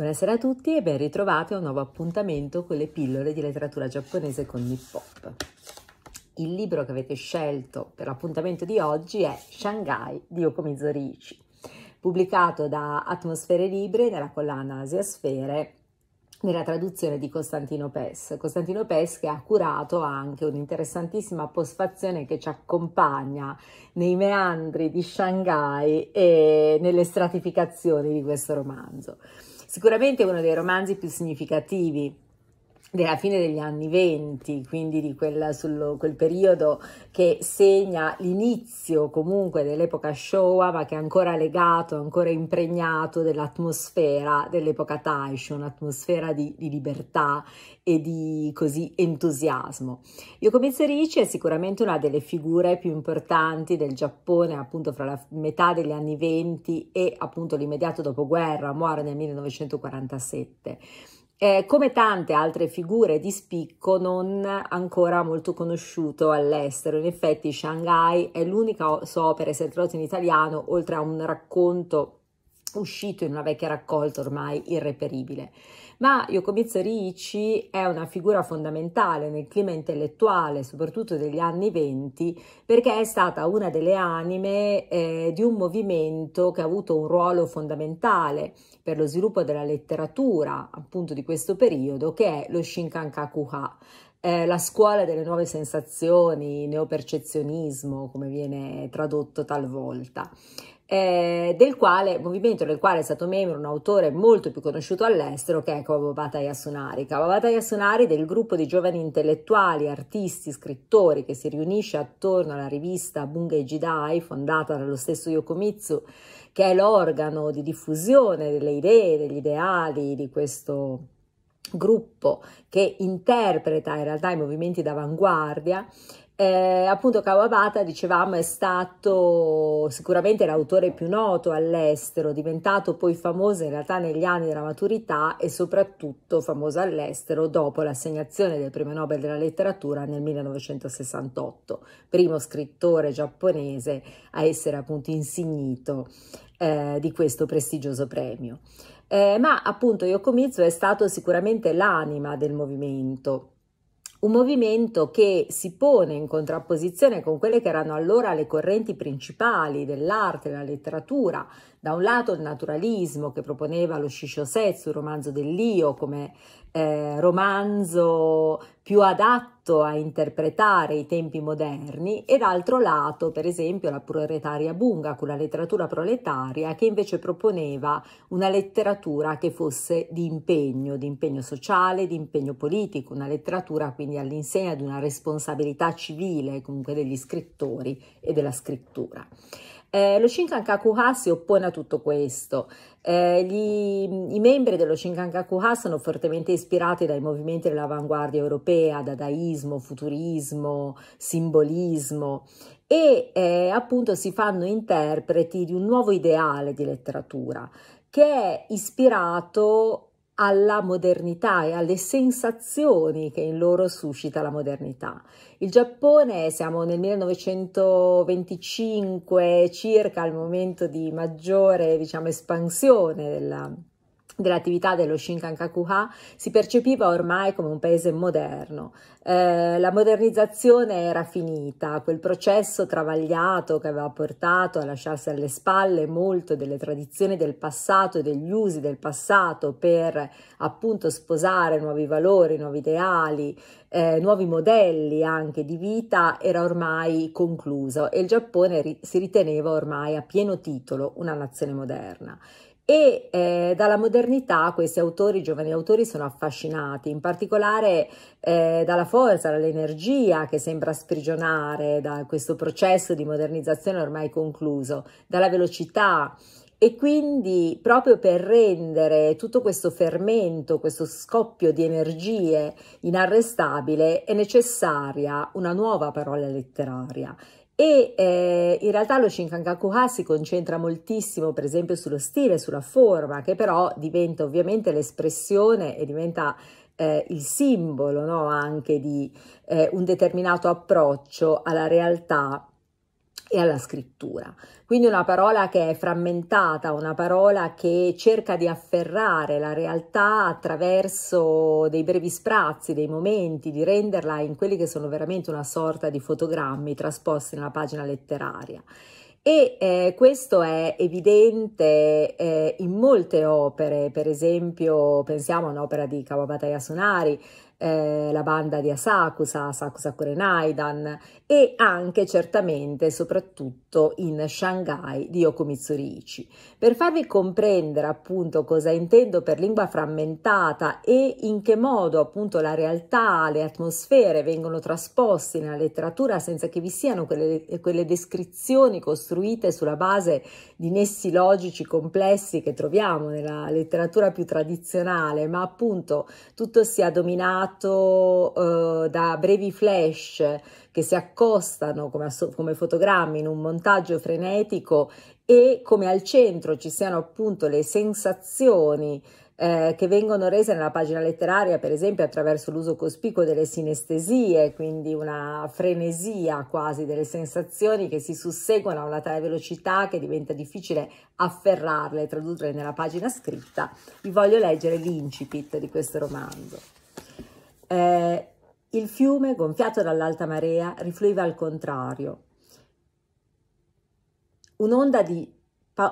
Buonasera a tutti e ben ritrovati a un nuovo appuntamento con le pillole di letteratura giapponese con Nippop. Il libro che avete scelto per l'appuntamento di oggi è Shanghai di Okomizo Ricci, pubblicato da Atmosfere Libre nella collana Asia Sfere nella traduzione di Costantino Pes. Costantino Pes che ha curato anche un'interessantissima postfazione che ci accompagna nei meandri di Shanghai e nelle stratificazioni di questo romanzo. Sicuramente uno dei romanzi più significativi della fine degli anni venti, quindi di quella, sul, quel periodo che segna l'inizio comunque dell'epoca Showa, ma che è ancora legato, ancora impregnato dell'atmosfera dell'epoca Taisho, un'atmosfera di, di, libertà e di così entusiasmo. Yoko Zerici è sicuramente una delle figure più importanti del Giappone, appunto fra la metà degli anni venti e appunto l'immediato dopoguerra, muore nel 1947 eh, come tante altre figure di spicco non ancora molto conosciuto all'estero, in effetti Shanghai è l'unica sua opera se tradotta in italiano, oltre a un racconto uscito in una vecchia raccolta ormai irreperibile ma Yokomitsu Riichi è una figura fondamentale nel clima intellettuale, soprattutto degli anni venti, perché è stata una delle anime eh, di un movimento che ha avuto un ruolo fondamentale per lo sviluppo della letteratura, appunto di questo periodo, che è lo Shinkankakuha. Eh, la scuola delle nuove sensazioni, neopercezionismo, come viene tradotto talvolta eh, del quale, movimento del quale è stato membro un autore molto più conosciuto all'estero che è Kawabata Yasunari. Kawabata Yasunari del gruppo di giovani intellettuali, artisti, scrittori che si riunisce attorno alla rivista Bungei Jidai, fondata dallo stesso Yokomitsu, che è l'organo di diffusione delle idee, degli ideali di questo gruppo che interpreta in realtà i movimenti d'avanguardia eh, appunto Kawabata, dicevamo, ah, è stato sicuramente l'autore più noto all'estero, diventato poi famoso in realtà negli anni della maturità e soprattutto famoso all'estero dopo l'assegnazione del premio Nobel della letteratura nel 1968, primo scrittore giapponese a essere appunto insignito eh, di questo prestigioso premio. Eh, ma appunto Yokomizu è stato sicuramente l'anima del movimento un movimento che si pone in contrapposizione con quelle che erano allora le correnti principali dell'arte, della letteratura, da un lato il naturalismo che proponeva lo Shishosetsu, il romanzo dell'io, come eh, romanzo più adatto questo a interpretare i tempi moderni e d'altro lato, per esempio, la proletaria bunga con la letteratura proletaria che invece proponeva una letteratura che fosse di impegno, di impegno sociale, di impegno politico, una letteratura quindi all'insegna di una responsabilità civile comunque degli scrittori e della scrittura. Eh, lo Kakuha si oppone a tutto questo. Eh, gli, I membri dello Shinkan Kakuha sono fortemente ispirati dai movimenti dell'avanguardia europea, dadaismo, futurismo, simbolismo e eh, appunto si fanno interpreti di un nuovo ideale di letteratura che è ispirato alla modernità e alle sensazioni che in loro suscita la modernità. Il Giappone, siamo nel 1925 circa, al momento di maggiore diciamo, espansione della, dell'attività dello Shinkan Kakuha si percepiva ormai come un paese moderno. Eh, la modernizzazione era finita, quel processo travagliato che aveva portato a lasciarsi alle spalle molto delle tradizioni del passato e degli usi del passato per appunto sposare nuovi valori, nuovi ideali, eh, nuovi modelli anche di vita era ormai concluso e il Giappone ri- si riteneva ormai a pieno titolo una nazione moderna e eh, dalla modernità questi autori, giovani autori, sono affascinati, in particolare eh, dalla forza, dall'energia che sembra sprigionare da questo processo di modernizzazione ormai concluso, dalla velocità. E quindi proprio per rendere tutto questo fermento, questo scoppio di energie inarrestabile, è necessaria una nuova parola letteraria e eh, in realtà lo Shinkan Kakuha si concentra moltissimo per esempio sullo stile, sulla forma, che però diventa ovviamente l'espressione e diventa eh, il simbolo no? anche di eh, un determinato approccio alla realtà e alla scrittura. Quindi una parola che è frammentata, una parola che cerca di afferrare la realtà attraverso dei brevi sprazzi, dei momenti, di renderla in quelli che sono veramente una sorta di fotogrammi trasposti nella pagina letteraria. E eh, questo è evidente eh, in molte opere, per esempio pensiamo a un'opera di Kawabata Yasunari, eh, la banda di Asakusa, Asakusa Kurenaidan e anche certamente e soprattutto in Shanghai di Okomitsuri Per farvi comprendere appunto cosa intendo per lingua frammentata e in che modo appunto la realtà, le atmosfere vengono trasposte nella letteratura senza che vi siano quelle, quelle descrizioni costruite sulla base di nessi logici complessi che troviamo nella letteratura più tradizionale, ma appunto tutto sia dominato fatto eh, da brevi flash che si accostano come, come fotogrammi in un montaggio frenetico e come al centro ci siano appunto le sensazioni eh, che vengono rese nella pagina letteraria, per esempio attraverso l'uso cospicuo delle sinestesie, quindi una frenesia quasi delle sensazioni che si susseguono a una tale velocità che diventa difficile afferrarle e tradurle nella pagina scritta, vi voglio leggere l'incipit di questo romanzo. Eh, il fiume, gonfiato dall'alta marea, rifluiva al contrario. Un'onda di,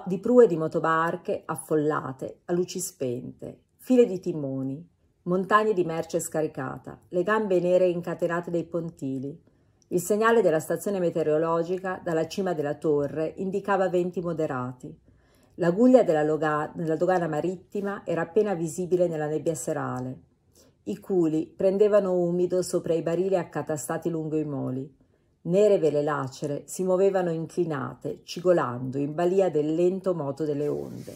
di prue di motobarche affollate, a luci spente, file di timoni, montagne di merce scaricata, le gambe nere incatenate dei pontili. Il segnale della stazione meteorologica dalla cima della torre indicava venti moderati. L'aguglia della, della dogana marittima era appena visibile nella nebbia serale. I culi prendevano umido sopra i barili accatastati lungo i moli. Nere vele lacere si muovevano inclinate, cigolando in balia del lento moto delle onde.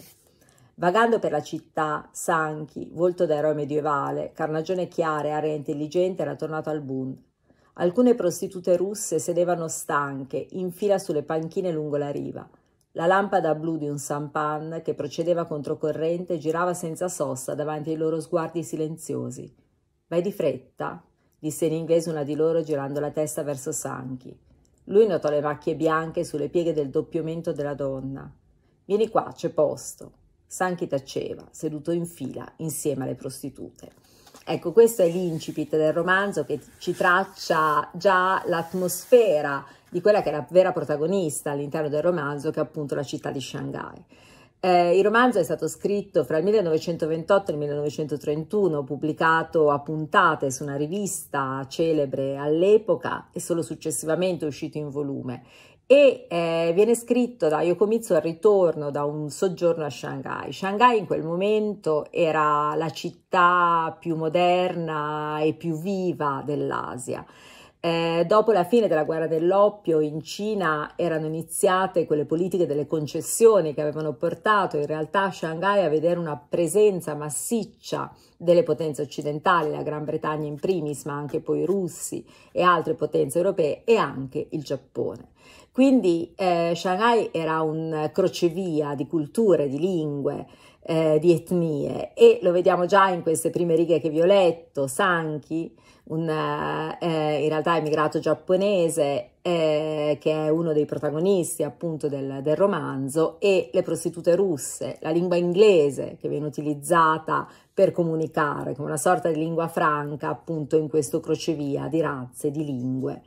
Vagando per la città, Sanchi, volto da eroe medievale, carnagione chiara e aria intelligente, era tornato al Bund. Alcune prostitute russe sedevano stanche, in fila sulle panchine lungo la riva. La lampada blu di un sampan che procedeva controcorrente girava senza sosta davanti ai loro sguardi silenziosi. Vai di fretta, disse in inglese una di loro girando la testa verso Sanchi. Lui notò le macchie bianche sulle pieghe del doppiomento della donna. Vieni qua, c'è posto. Sanchi taceva, seduto in fila, insieme alle prostitute. Ecco, questo è l'incipit del romanzo che ci traccia già l'atmosfera di quella che è la vera protagonista all'interno del romanzo, che è appunto la città di Shanghai. Eh, il romanzo è stato scritto fra il 1928 e il 1931, pubblicato a puntate su una rivista celebre all'epoca e solo successivamente uscito in volume. E eh, viene scritto da Yokomitsu al ritorno da un soggiorno a Shanghai. Shanghai in quel momento era la città più moderna e più viva dell'Asia. Eh, dopo la fine della guerra dell'oppio in Cina erano iniziate quelle politiche delle concessioni che avevano portato in realtà Shanghai a vedere una presenza massiccia delle potenze occidentali, la Gran Bretagna in primis, ma anche poi i russi e altre potenze europee e anche il Giappone. Quindi eh, Shanghai era un crocevia di culture, di lingue, eh, di etnie e lo vediamo già in queste prime righe che vi ho letto, Sanki, un, eh, eh, in realtà emigrato giapponese eh, che è uno dei protagonisti appunto del, del, romanzo e le prostitute russe, la lingua inglese che viene utilizzata per comunicare come una sorta di lingua franca appunto in questo crocevia di razze, di lingue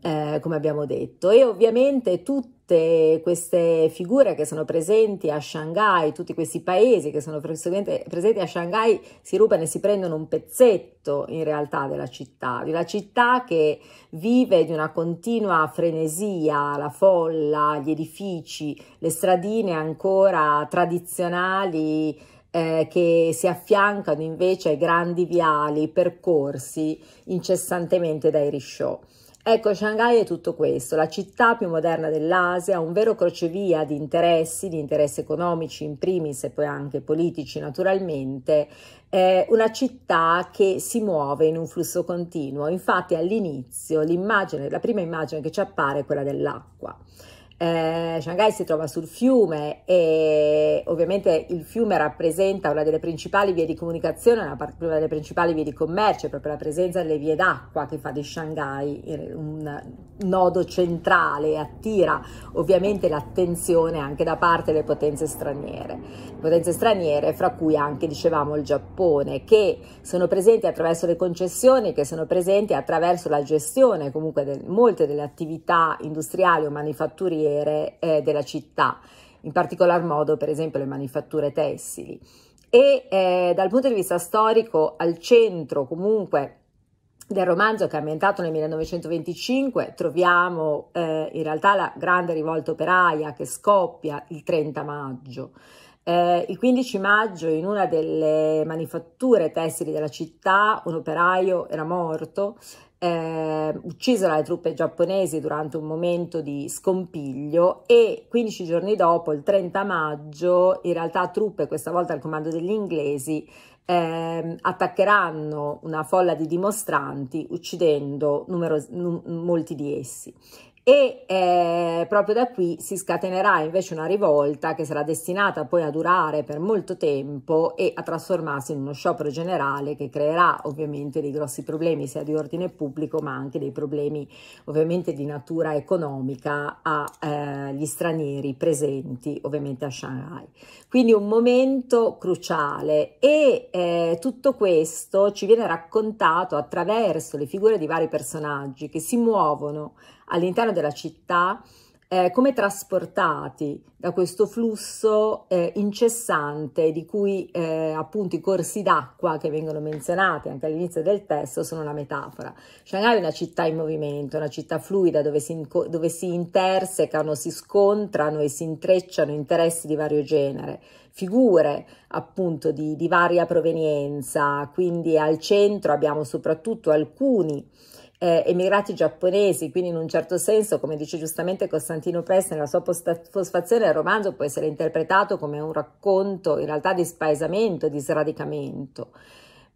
eh, come abbiamo detto, e ovviamente tutte queste figure che sono presenti a Shanghai, tutti questi paesi che sono presenti a Shanghai si rubano e si prendono un pezzetto in realtà della città, di una città che vive di una continua frenesia, la folla, gli edifici, le stradine ancora tradizionali. Eh, che si affiancano invece ai grandi viali percorsi incessantemente dai risciò. Ecco, Shanghai è tutto questo, la città più moderna dell'Asia, un vero crocevia di interessi, di interessi economici in primis e poi anche politici naturalmente, è una città che si muove in un flusso continuo, infatti all'inizio l'immagine, la prima immagine che ci appare è quella dell'acqua. Eh, Shanghai si trova sul fiume e ovviamente il fiume rappresenta una delle principali vie di comunicazione, una, una delle principali vie di commercio, è proprio la presenza delle vie d'acqua che fa di Shanghai eh, un, nodo centrale attira ovviamente l'attenzione anche da parte delle potenze straniere, potenze straniere fra cui anche dicevamo il Giappone che sono presenti attraverso le concessioni, che sono presenti attraverso la gestione comunque di de molte delle attività industriali o manifatturiere eh, della città, in particolar modo per esempio le manifatture tessili. E eh, dal punto di vista storico al centro comunque del romanzo che è ambientato nel 1925 troviamo eh, in realtà la grande rivolta operaia che scoppia il 30 maggio. Eh, il 15 maggio in una delle manifatture tessili della città un operaio era morto eh, ucciso dalle truppe giapponesi durante un momento di scompiglio e 15 giorni dopo, il 30 maggio, in realtà truppe, questa volta al comando degli inglesi, eh, attaccheranno una folla di dimostranti uccidendo numerosi, molti di essi e eh, proprio da qui si scatenerà invece una rivolta che sarà destinata poi a durare per molto tempo e a trasformarsi in uno sciopero generale che creerà ovviamente dei grossi problemi sia di ordine pubblico ma anche dei problemi ovviamente di natura economica agli eh, stranieri presenti ovviamente a Shanghai. Quindi un momento cruciale e eh, tutto questo ci viene raccontato attraverso le figure di vari personaggi che si muovono all'interno della città eh, come trasportati da questo flusso eh, incessante di cui eh, appunto i corsi d'acqua che vengono menzionati anche all'inizio del testo sono una metafora. Shanghai è una città in movimento, una città fluida dove si, dove si intersecano, si scontrano e si intrecciano interessi di vario genere, figure appunto di, di varia provenienza, quindi al centro abbiamo soprattutto alcuni eh, emigrati giapponesi, quindi in un certo senso, come dice giustamente Costantino Press nella sua posfazione, il romanzo può essere interpretato come un racconto in realtà di spaesamento, di sradicamento.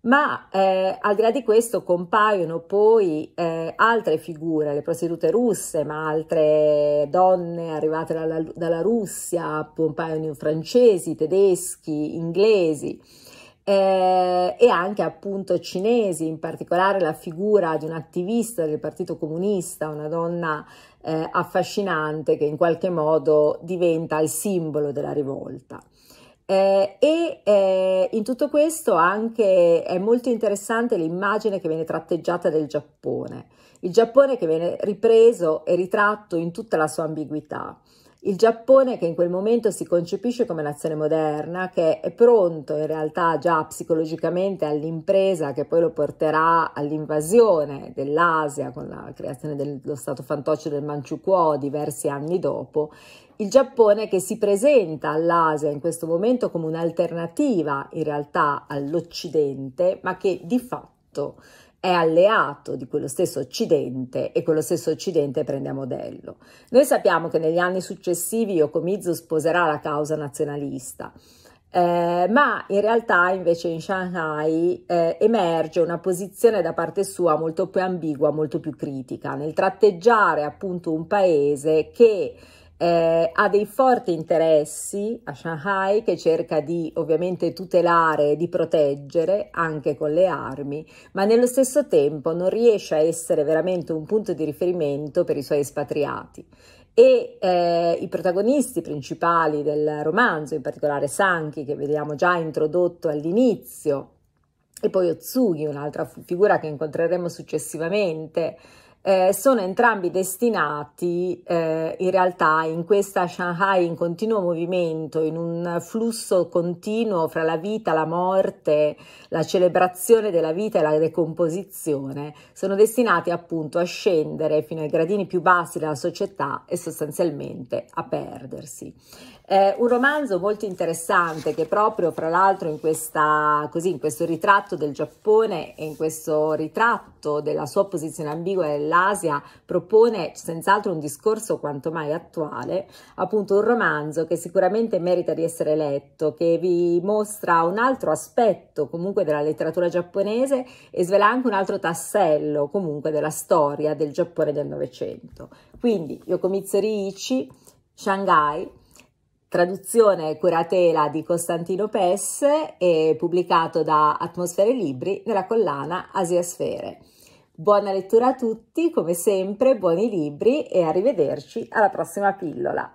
Ma eh, al di là di questo compaiono poi eh, altre figure, le prostitute russe, ma altre donne arrivate dalla, dalla Russia, compaiono francesi, tedeschi, inglesi eh, e anche appunto cinesi, in particolare la figura di un attivista del Partito Comunista, una donna eh, affascinante che in qualche modo diventa il simbolo della rivolta. Eh, e eh, in tutto questo anche è molto interessante l'immagine che viene tratteggiata del Giappone, il Giappone che viene ripreso e ritratto in tutta la sua ambiguità. Il Giappone, che in quel momento si concepisce come nazione moderna, che è pronto in realtà già psicologicamente all'impresa che poi lo porterà all'invasione dell'Asia con la creazione dello Stato fantoccio del Manciukuo diversi anni dopo, il Giappone che si presenta all'Asia in questo momento come un'alternativa in realtà all'Occidente, ma che di fatto è alleato di quello stesso Occidente e quello stesso Occidente prende a modello. Noi sappiamo che negli anni successivi Yokomizu sposerà la causa nazionalista, eh, ma in realtà invece in Shanghai eh, emerge una posizione da parte sua molto più ambigua, molto più critica, nel tratteggiare appunto un paese che eh, ha dei forti interessi a Shanghai che cerca di ovviamente tutelare e di proteggere anche con le armi, ma nello stesso tempo non riesce a essere veramente un punto di riferimento per i suoi espatriati e eh, i protagonisti principali del romanzo, in particolare Sanki, che vediamo già introdotto all'inizio, e poi Otsugi, un'altra figura che incontreremo successivamente, eh, sono entrambi destinati eh, in realtà in questa Shanghai in continuo movimento, in un flusso continuo fra la vita, la morte, la celebrazione della vita e la decomposizione, sono destinati appunto a scendere fino ai gradini più bassi della società e sostanzialmente a perdersi. Eh, un romanzo molto interessante che proprio fra l'altro in, questa, così, in questo ritratto del Giappone e in questo ritratto della sua posizione ambigua dell'Asia propone senz'altro un discorso quanto mai attuale, appunto un romanzo che sicuramente merita di essere letto, che vi mostra un altro aspetto comunque della letteratura giapponese e svela anche un altro tassello comunque della storia del Giappone del Novecento. Quindi Yokomitsu Ichi, Shanghai, traduzione curatela di Costantino Pesse e pubblicato da Atmosfere Libri nella collana Asia Sfere. Buona lettura a tutti, come sempre, buoni libri e arrivederci alla prossima pillola.